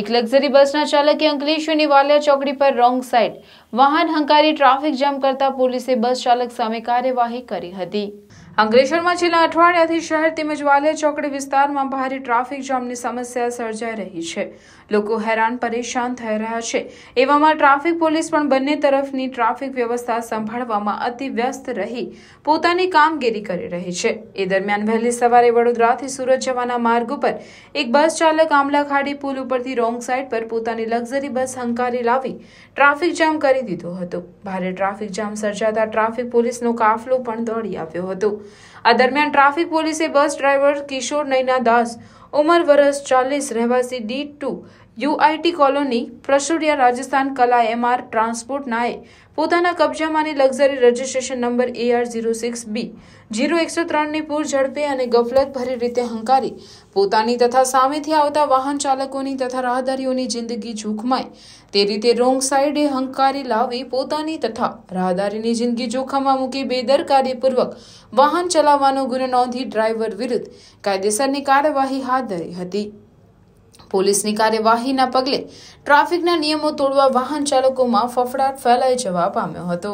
એક લક્ઝરી બસના ચાલકે અંકલેશ્વરની વાલિયા ચોકડી પર રોંગ સાઈડ વાહન હંકારી ટ્રાફિક જામ કરતા પોલીસે બસ ચાલક સામે કાર્યવાહી કરી હતી અંકલેશ્વરમાં છેલ્લા અઠવાડિયાથી શહેર તેમજ વાલિયા ચોકડી વિસ્તારમાં ભારે ટ્રાફિક જામની સમસ્યા સર્જાઈ રહી છે લોકો હેરાન પરેશાન થઈ રહ્યા છે એવામાં ટ્રાફિક પોલીસ પણ બંને તરફની ટ્રાફિક વ્યવસ્થા સંભાળવામાં અતિ વ્યસ્ત રહી પોતાની કામગીરી કરી રહી છે એ દરમિયાન વહેલી સવારે વડોદરાથી સુરત જવાના માર્ગ ઉપર એક બસ ચાલક આમલાખાડી પુલ ઉપરથી રોંગ સાઈડ પર પોતાની લક્ઝરી બસ હંકારી લાવી ટ્રાફિક જામ કરી દીધો હતો ભારે ટ્રાફિક જામ સર્જાતા ટ્રાફિક પોલીસનો કાફલો પણ દોડી આવ્યો હતો આ દરમિયાન ટ્રાફિક પોલીસે બસ ડ્રાઈવર કિશોર નૈના દાસ ઉંમર વર્ષ ચાલીસ રહેવાસી ડી ટુ યુઆઈટી કોલોની પ્રસુરિયા રાજસ્થાન કલા એમઆર ટ્રાન્સપોર્ટ ટ્રાન્સપોર્ટનાએ પોતાના કબજામાંની luxury registration number AR zero six B zero એકસો ત્રણની પૂર ઝડપે અને ગફલતભરી રીતે હંકારી પોતાની તથા સામેથી આવતા વાહન ચાલકોની તથા રાહદારીઓની જિંદગી જોખમાય તે રીતે રોંગ સાઈડે હંકારી લાવી પોતાની તથા રાહદારીની જિંદગી જોખમમાં મૂકી બેદરકારીપૂર્વક વાહન ચલાવવાનો ગુનો નોંધી ડ્રાઈવર વિરુદ્ધ કાયદેસરની કાર્યવાહી હાથ ધરી હતી પોલીસની કાર્યવાહીના પગલે ટ્રાફિકના નિયમો તોડવા વાહન ચાલકોમાં ફફડાટ ફેલાઈ જવા પામ્યો હતો